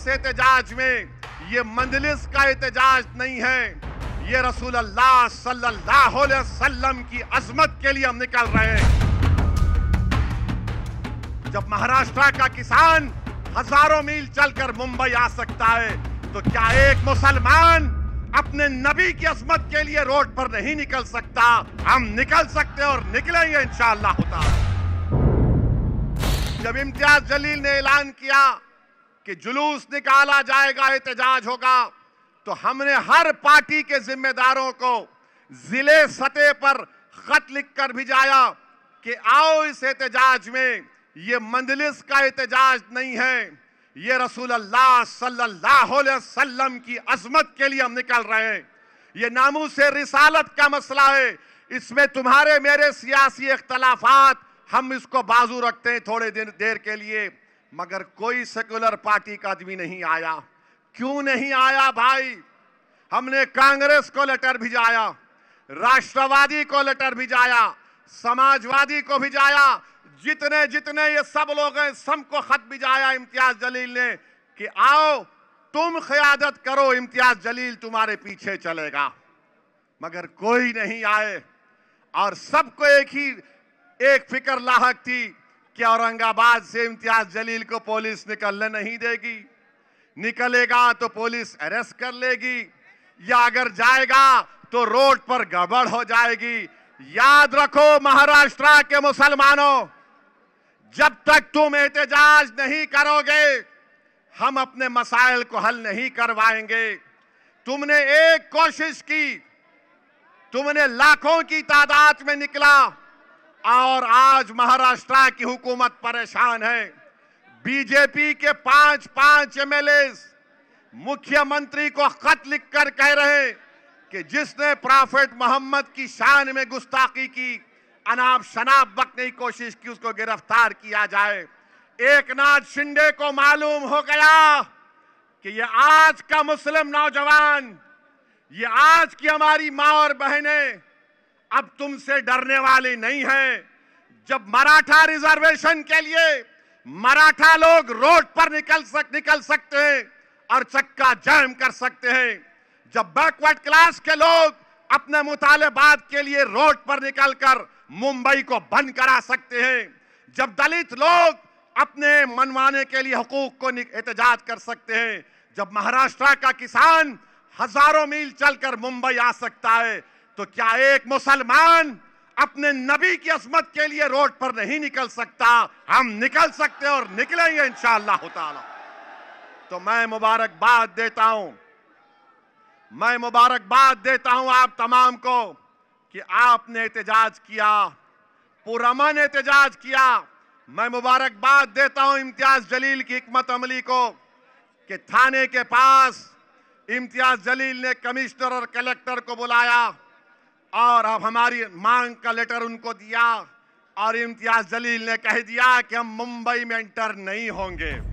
इस एहतजाज में ये मंजलिस का एहतजाज नहीं है ये रसूल अल्लाह सल्लल्लाहु अलैहि वसल्लम की अजमत के लिए हम निकल रहे हैं जब महाराष्ट्र का किसान हजारों मील चलकर मुंबई आ सकता है तो क्या एक मुसलमान अपने नबी की अजमत के लिए रोड पर नहीं निकल सकता हम निकल सकते और निकलेंगे इंशाला जब इम्तियाज जलील ने ऐलान किया कि जुलूस निकाला जाएगा एहतजाज होगा तो हमने हर पार्टी के जिम्मेदारों को जिले सतह पर खत लिख कर भिजाया कि आओ इस एहतजाज में ये मंदलिस का एहतजाज नहीं है ये रसूल अल्लाह सल्लल्लाहु अलैहि वसल्लम की अजमत के लिए हम निकल रहे हैं ये नामू से रिसालत का मसला है इसमें तुम्हारे मेरे सियासी इख्तलाफात हम इसको बाजू रखते हैं थोड़े दिन देर के लिए मगर कोई सेकुलर पार्टी का आदमी नहीं आया क्यों नहीं आया भाई हमने कांग्रेस को लेटर भिजाया राष्ट्रवादी को लेटर भिजाया समाजवादी को भिजाया जितने जितने ये सब लोग हैं सबको खत भिजाया इम्तियाज जलील ने कि आओ तुम खियादत करो इम्तियाज जलील तुम्हारे पीछे चलेगा मगर कोई नहीं आए और सबको एक ही एक फिक्र लाक थी कि औरंगाबाद से इम्तियाज जलील को पुलिस निकलने नहीं देगी निकलेगा तो पुलिस अरेस्ट कर लेगी या अगर जाएगा तो रोड पर गड़बड़ हो जाएगी याद रखो महाराष्ट्र के मुसलमानों जब तक तुम एहतजाज नहीं करोगे हम अपने मसाइल को हल नहीं करवाएंगे तुमने एक कोशिश की तुमने लाखों की तादाद में निकला और आज महाराष्ट्र की हुकूमत परेशान है बीजेपी के पांच पांच एम मुख्यमंत्री को खत लिखकर कह रहे कि जिसने प्रॉफिट मोहम्मद की शान में गुस्ताखी की अनाब शनाब बकने की कोशिश की उसको गिरफ्तार किया जाए एक नाथ शिंदे को मालूम हो गया कि ये आज का मुस्लिम नौजवान ये आज की हमारी माँ और बहनें अब तुमसे डरने वाले नहीं है जब मराठा रिजर्वेशन के लिए मराठा लोग रोड पर निकल सक निकल सकते हैं और चक्का जाम कर सकते हैं जब बैकवर्ड क्लास के लोग अपने मुतालबात के लिए रोड पर निकलकर मुंबई को बंद करा सकते हैं जब दलित लोग अपने मनवाने के लिए हकूक को एहतजाज कर सकते हैं जब महाराष्ट्र का किसान हजारों मील चलकर मुंबई आ सकता है तो क्या एक मुसलमान अपने नबी की असमत के लिए रोड पर नहीं निकल सकता हम निकल सकते और निकलेंगे इंशाला तो मैं मुबारकबाद देता हूं मैं मुबारकबाद देता हूं आप तमाम को कि आपने एहतजाज किया पुरमन एहतजाज किया मैं मुबारकबाद देता हूं इम्तियाज जलील की हमत अमली को कि थाने के पास इम्तियाज जलील ने कमिश्नर और कलेक्टर को बुलाया और अब हमारी मांग का लेटर उनको दिया और इम्तियाज जलील ने कह दिया कि हम मुंबई में इंटर नहीं होंगे